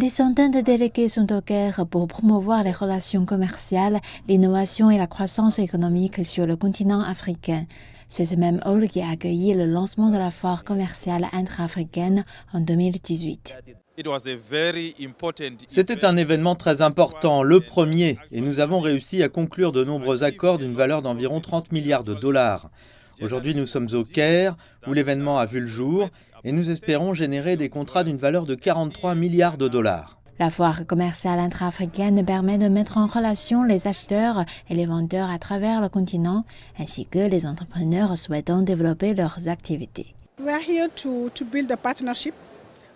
Des centaines de délégués sont au Caire pour promouvoir les relations commerciales, l'innovation et la croissance économique sur le continent africain. C'est ce même hall qui a accueilli le lancement de la foire commerciale intra-africaine en 2018. C'était un événement très important, le premier, et nous avons réussi à conclure de nombreux accords d'une valeur d'environ 30 milliards de dollars. Aujourd'hui, nous sommes au Caire, où l'événement a vu le jour, et nous espérons générer des contrats d'une valeur de 43 milliards de dollars. La foire commerciale intra-africaine permet de mettre en relation les acheteurs et les vendeurs à travers le continent, ainsi que les entrepreneurs souhaitant développer leurs activités.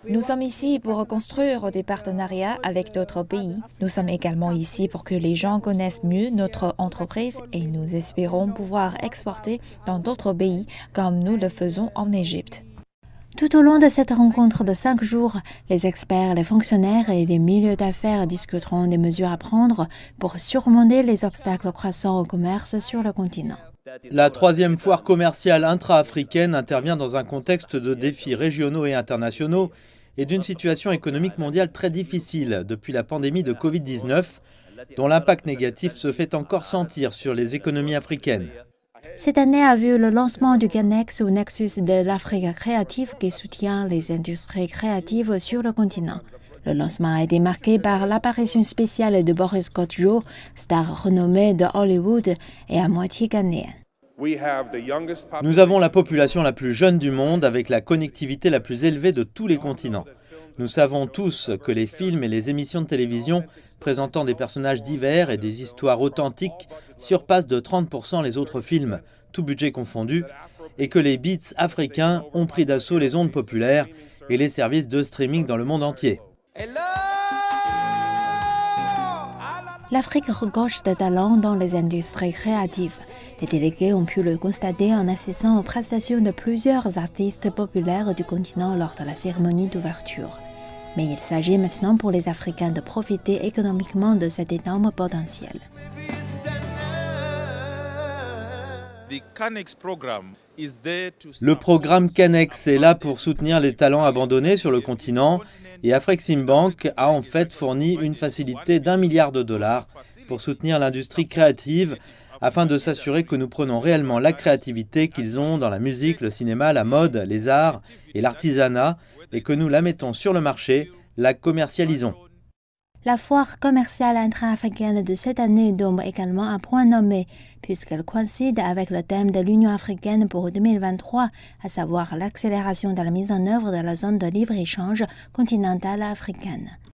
Nous sommes ici pour construire des partenariats avec d'autres pays. Nous sommes également ici pour que les gens connaissent mieux notre entreprise et nous espérons pouvoir exporter dans d'autres pays comme nous le faisons en Égypte. Tout au long de cette rencontre de cinq jours, les experts, les fonctionnaires et les milieux d'affaires discuteront des mesures à prendre pour surmonter les obstacles croissants au commerce sur le continent. La troisième foire commerciale intra-africaine intervient dans un contexte de défis régionaux et internationaux et d'une situation économique mondiale très difficile depuis la pandémie de Covid-19, dont l'impact négatif se fait encore sentir sur les économies africaines. Cette année a vu le lancement du GANEX ou Nexus de l'Afrique créative qui soutient les industries créatives sur le continent. Le lancement a été marqué par l'apparition spéciale de Boris Kodjo, star renommée de Hollywood et à moitié ghanéenne. Nous avons la population la plus jeune du monde avec la connectivité la plus élevée de tous les continents. Nous savons tous que les films et les émissions de télévision présentant des personnages divers et des histoires authentiques surpassent de 30% les autres films, tout budget confondu, et que les beats africains ont pris d'assaut les ondes populaires et les services de streaming dans le monde entier. L'Afrique regorge de talents dans les industries créatives. Les délégués ont pu le constater en assistant aux prestations de plusieurs artistes populaires du continent lors de la cérémonie d'ouverture. Mais il s'agit maintenant pour les Africains de profiter économiquement de cet énorme potentiel. Le programme Canex est là pour soutenir les talents abandonnés sur le continent et Afreximbank a en fait fourni une facilité d'un milliard de dollars pour soutenir l'industrie créative afin de s'assurer que nous prenons réellement la créativité qu'ils ont dans la musique, le cinéma, la mode, les arts et l'artisanat et que nous la mettons sur le marché, la commercialisons. La foire commerciale intra-africaine de cette année dombe également un point nommé puisqu'elle coïncide avec le thème de l'Union africaine pour 2023, à savoir l'accélération de la mise en œuvre de la zone de libre-échange continentale africaine.